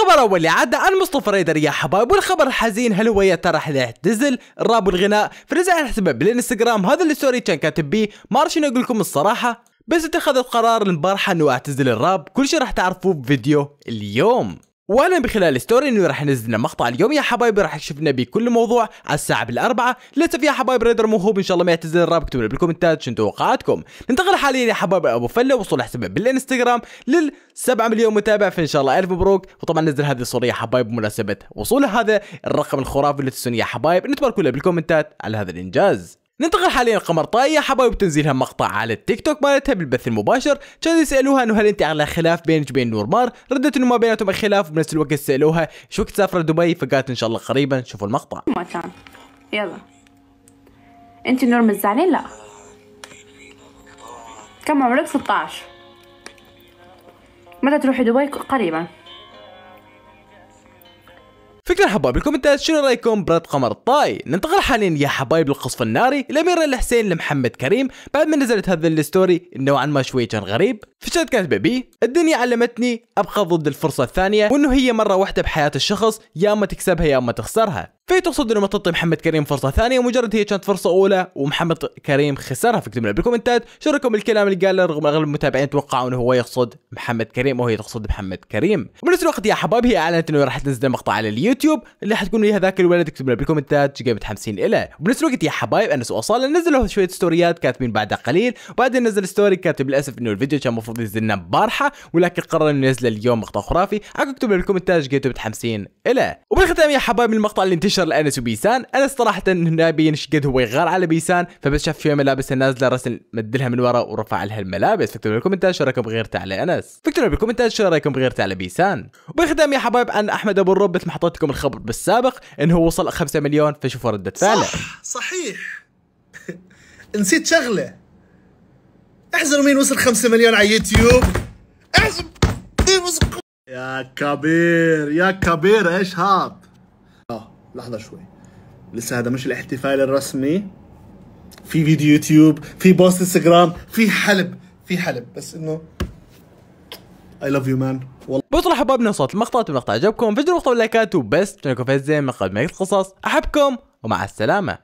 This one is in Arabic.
الخبر الاول اللي عدى عن مصطفى ريدر يا حبايب والخبر الحزين هل هو يا ترى راح يعتزل الراب والغناء فنزل على حسابه بالانستغرام هذا سوري كان كاتب بيه ما اعرف شنو اقول لكم الصراحه بس اتخذت قرار البارحه انه اعتزل الراب كل شيء راح تعرفوه بفيديو اليوم وانا بخلال ستوري انه راح لنا مقطع اليوم يا حبايبي راح يشوفنا بكل موضوع على الساعه بالاربعه للاسف يا حبايبي ريدر موهوب ان شاء الله ما يعتزل الراب اكتبوا لي بالكومنتات شنو توقعاتكم ننتقل حاليا يا حبايبي ابو فله وصول حسابه بالانستغرام لل 7 مليون متابع فان شاء الله الف مبروك وطبعا نزل هذه الصوره يا حبايب بمناسبه وصول هذا الرقم الخرافي اللي تسون يا حبايب نتبارك له بالكومنتات على هذا الانجاز ننتقل حاليا لقمر طاية حبايب تنزيل مقطع على التيك توك مالتها بالبث المباشر كانوا يسالوها انه هل انت على خلاف بينك وبين نور مار ردت انه ما بيناتهم خلاف وبنفس الوقت سالوها شو وقت تسافر دبي فقالت ان شاء الله قريبا شوفوا المقطع يلا انت نور مزعلين لا كم عمرك 16 متى تروحي دبي قريبا فكرة حبايب الكومنتات شنو رايكم برد قمر الطاي ننتقل حاليا يا حبايب للقصف الناري الامير الحسين لمحمد كريم بعد ما نزلت هذا الستوري نوعا ما شوي كان غريب فشلت كانت بيبي الدنيا علمتني ابقى ضد الفرصة الثانية وانه هي مرة واحدة بحياة الشخص يا اما تكسبها يا اما تخسرها في تقصد انه ما تعطي محمد كريم فرصه ثانيه مجرد هي كانت فرصه اولى ومحمد كريم خسرها في كتبنا بالكومنتات شو رايكم بالكلام اللي قاله رغم اغلب المتابعين توقعوا انه هو يقصد محمد كريم وهي تقصد محمد كريم وبنفس الوقت يا حباب هي اعلنت انه راح تنزل مقطع على اليوتيوب اللي حتكون ليها ذاك الولد اكتب لنا بالكومنتات شقد متحمسين له وبنفس الوقت يا حبايب انس وصال نزلوا شويه ستوريات كاتبين بعدها قليل وبعدين نزل ستوري كاتب للاسف انه الفيديو كان المفروض ينزلنا امبارحه ولكن قرر انه ينزل اليوم مقطع خرافي اكتب لنا بالكومنتات شقد متحمسين له وبالختام يا حبايب المقطع اللي انتشر انشر لانس وبيسان انس صراحه هنا بين قد هو يغار على بيسان فبس شاف فيها ملابس النازله رسل مدلها من ورا ورفع لها الملابس فاكتبوا بالكومنتات شو رايكم بغيرته على انس فاكتبوا بالكومنتات شو رايكم بغيرته على بيسان وبالختام يا حبايب عن احمد ابو الرب مثل ما حطيتكم الخبر بالسابق انه وصل 5 مليون فشوفوا رده فعله صح صحيح نسيت شغله احزنوا مين وصل 5 مليون على يوتيوب وصل يا كبير يا كبير ايش هاد لحظه شوي لسه هذا مش الاحتفال الرسمي في فيديو يوتيوب في بوست انستغرام في حلب في حلب بس انه اي لاف يو مان والله حباب حبابنا صوت المقطع المقطع عجبكم فيديو مقطع اللايكات وبس تشاركوا في زي مقال قصص احبكم ومع السلامه